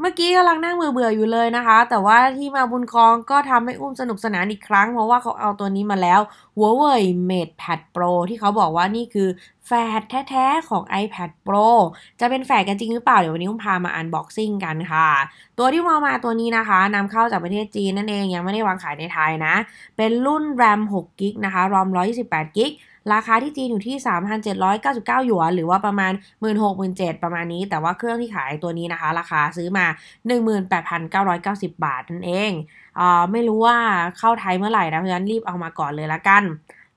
เมื่อกี้กำลังนั่งเบื่อๆอยู่เลยนะคะ แต่ว่าที่มาบุญคองก็ทำให้อุ้มสนุกสนานอีกครั้งเพราะว่าเขาเอาตัวนี้มาแล้ว Huawei Mate Pad Pro ที่เขาบอกว่านี่คือแฟดแท้ๆของ iPad Pro จะเป็นแฟดกันจริงหรือเปล่า เดี๋ยววันนี้ผมพามาอันบ็อกซิ่งกันค่ะ ตัวที่มามาตัวนี้นะคะนำเข้าจากประเทศจีนนั่นเองยังไม่ได้วางขายในไทยนะ เป็นรุ่น RAM 6GB นะคะ ROM 128GB ราคาที่จีนอยู่ที่ 3,799หยวน หรือว่าประมาณ 1 6 7 0 0 0ประมาณนี้ แต่ว่าเครื่องที่ขายตัวนี้นะคะราคาซื้อมา 18,990 บาทนั่นเองเอ่อไม่รู้ว่าเข้าไทยเมื่อไหร่นะ เพราะฉะนั้นรีบเอามาก่อนเลยละกัน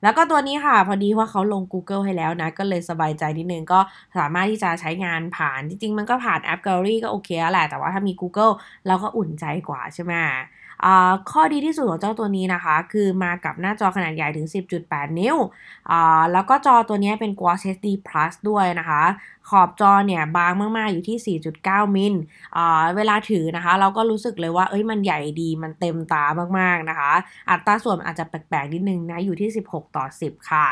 แล้วก็ตัวนี้ค่ะพอดีว่าเขาลง Google ให้แล้วนะ ก็เลยสบายใจนิดนึงก็สามารถที่จะใช้งานผ่านจริง ๆ มันก็ผ่านแอป Gallery ก็โอเคแล้วแหละ แต่ว่าถ้ามี Google เราก็อุ่นใจกว่าใช่ไหมข้อดีที่สุดของเจ้าตัวนี้นะคะ คือมากับหน้าจอขนาดใหญ่ถึง 10.8 นิ้วแล้วก็จอตัวนี้เป็น Quad HD Plus ด้วยนะคะ ขอบจอเนี่ยบางมากๆ อยู่ที่ 4.9 มิล เวลาถือนะคะ เราก็รู้สึกเลยว่าเอ้ยมันใหญ่ดีมันเต็มตามาก ๆ นะคะอัตราส่วนอาจจะแปลก ๆ นิดนึงนะ อยู่ที่ 16 ต่อ 10 ค่ะ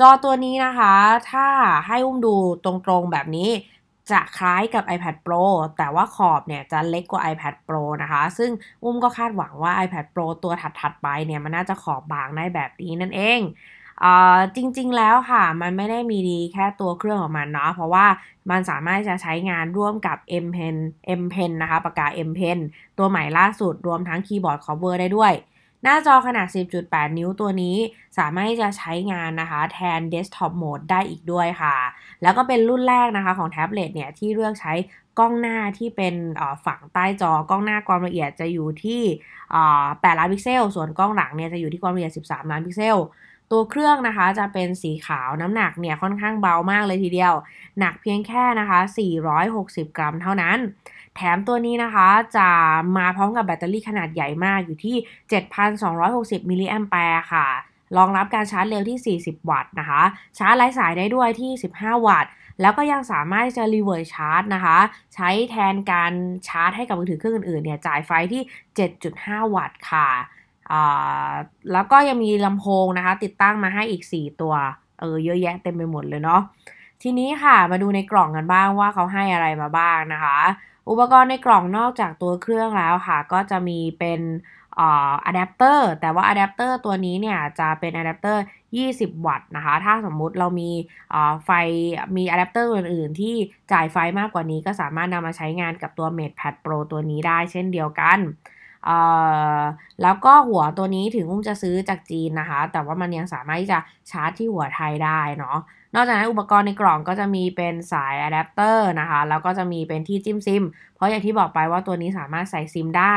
จอตัวนี้นะคะ ถ้าให้อุ้มดูตรง ๆ แบบนี้จะคล้ายกับ iPad Pro แต่ว่าขอบเนี่ยจะเล็กกว่า iPad Pro นะคะ ซึ่งอุ้มก็คาดหวังว่า iPad Pro ตัวถัดๆไปเนี่ย มันน่าจะขอบบางได้แบบนี้นั่นเองเออจริงๆแล้วค่ะ มันไม่ได้มีดีแค่ตัวเครื่องของมันเนาะเพราะว่ามันสามารถจะใช้งานร่วมกับ M Pen M Pen นะคะปากกา M Pen ตัวใหม่ล่าสุดรวมทั้งคีย์บอร์ดคอเวอร์ได้ด้วยหน้าจอขนาด 10.8 นิ้วตัวนี้สามารถที่จะใช้งานนะคะแทนเดสก์ท็อปโหมดได้อีกด้วยค่ะ แล้วก็เป็นรุ่นแรกนะคะของแท็บเล็ตเนี่ยที่เลือกใช้กล้องหน้าที่เป็นฝั่งใต้จอกล้องหน้าความละเอียดจะอยู่ที่ 8ล้านพิกเซล ส่วนกล้องหลังเนี่ยจะอยู่ที่ความละเอียด 13 ล้านพิกเซลตัวเครื่องนะคะจะเป็นสีขาวน้ำหนักเนี่ยค่อนข้างเบามากเลยทีเดียว หนักเพียงแค่นะคะ 460 กรัมเท่านั้น แถมตัวนี้นะคะจะมาพร้อมกับแบตเตอรี่ขนาดใหญ่มากอยู่ที่ 7,260 มิลลิแอมแปร์ค่ะรองรับการชาร์จเร็วที่ 40 วัตต์นะคะ ชาร์จไร้สายได้ด้วยที่ 15 วัตต์ แล้วก็ยังสามารถจะรีเวิร์สชาร์จนะคะ ใช้แทนการชาร์จให้กับมือถือเครื่องอื่นๆเนี่ยจ่ายไฟที่ 7.5 วัตต์ค่ะแล้วก็ยังมีลำโพงนะคะ ติดตั้งมาให้อีก 4 ตัวเออเยอะแยะเต็มไปหมดเลยเนาะทีนี้ค่ะมาดูในกล่องกันบ้างว่าเขาให้อะไรมาบ้างนะคะ อุปกรณ์ในกล่องนอกจากตัวเครื่องแล้วค่ะ ก็จะมีเป็นอะแดปเตอร์แต่ว่าอะแดปเตอร์ตัวนี้เนี่ยจะเป็นอะแดปเตอร์20 วัตต์นะคะ ถ้าสมมุติเรามีไฟมีอะแดปเตอร์อื่นๆที่จ่ายไฟมากกว่านี้ก็สามารถนำมาใช้งานกับตัว MatePad Pro ตัวนี้ได้เช่นเดียวกันแล้วก็หัวตัวนี้ถึงอุ้มจะซื้อจากจีนนะคะ แต่ว่ามันยังสามารถที่จะชาร์จที่หัวไทยได้เนาะ นอกจากนั้นอุปกรณ์ในกล่องก็จะมีเป็นสายอะแดปเตอร์นะคะแล้วก็จะมีเป็นที่จิ้มซิมเพราะอย่างที่บอกไปว่าตัวนี้สามารถใส่ซิมได้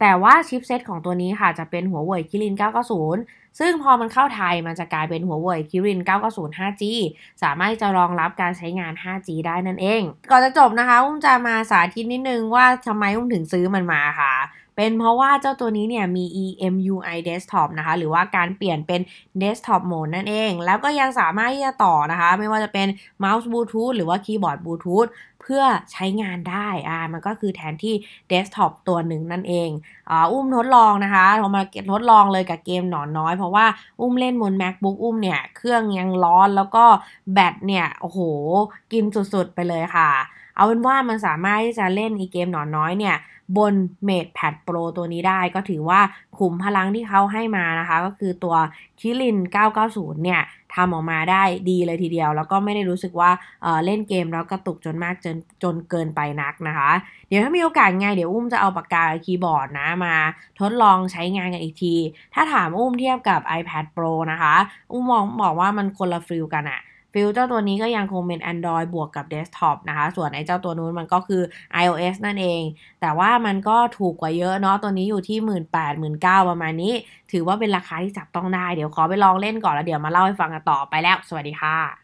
แต่ว่าชิปเซตของตัวนี้ค่ะจะเป็นหัวเว่ยคิริน 990 ซึ่งพอมันเข้าไทยมันจะกลายเป็นหัวเว่ยคิริน 990 5G สามารถจะรองรับการใช้งาน 5G ได้นั่นเองก่อนจะจบนะคะอุ้มจะมาสาธิตนิดนึงว่าทำไมอุ้มถึงซื้อมันมาค่ะเป็นเพราะว่าเจ้าตัวนี้เนี่ยมี EMUI Desktop นะคะหรือว่าการเปลี่ยนเป็น Desktop Mode นั่นเอง แล้วก็ยังสามารถที่จะต่อนะคะ ไม่ว่าจะเป็นเมาส์บลูทูธหรือว่าคีย์บอร์ดบลูทูธเพื่อใช้งานได้อ่ามันก็คือแทนที่เดสก์ท็อปตัวหนึ่งนั่นเองอ่าอุ้มทดลองนะคะรามาทดลองเลยกับเกมหนอนน้อยเพราะว่าอุ้มเล่นบน macbook อุ้มเนี่ยเครื่องยังร้อนแล้วก็แบตเนี่ยโอ้โหกินสุดๆไปเลยค่ะเอาเป็นว่ามันสามารถที่จะเล่นอีเกมหนอนน้อยเนี่ยบน MatePad Pro ตัวนี้ได้ก็ถือว่าขุมพลังที่เขาให้มานะคะ ก็คือตัวคิริน 990 เนี่ยทำออกมาได้ดีเลยทีเดียว แล้วก็ไม่ได้รู้สึกว่าเเล่นเกมแล้วกระตุกจนมากจนจนเกินไปนักนะคะ เดี๋ยวถ้ามีโอกาสไงเดี๋ยวอุ้มจะเอาปากกาคีย์บอร์ดนะมาทดลองใช้งานกันอีกที ถ้าถามอุ้มเทียบกับ iPad Pro นะคะ อุ้มมองบอกว่ามันคนละฟิลกันอะฟิลเจ้าตัวนี้ก็ยังคงเป็น Android บวกกับ Desktop นะคะ ส่วนไอ้เจ้าตัวนู้นมันก็คือ iOS นั่นเอง แต่ว่ามันก็ถูกกว่าเยอะเนาะ ตัวนี้อยู่ที่ 1 8 0 0 0 9ประมาณนี้ ถือว่าเป็นราคาที่จับต้องได้ เดี๋ยวขอไปลองเล่นก่อนแล้ว เดี๋ยวมาเล่าให้ฟังกันต่อไปแล้ว สวัสดีค่ะ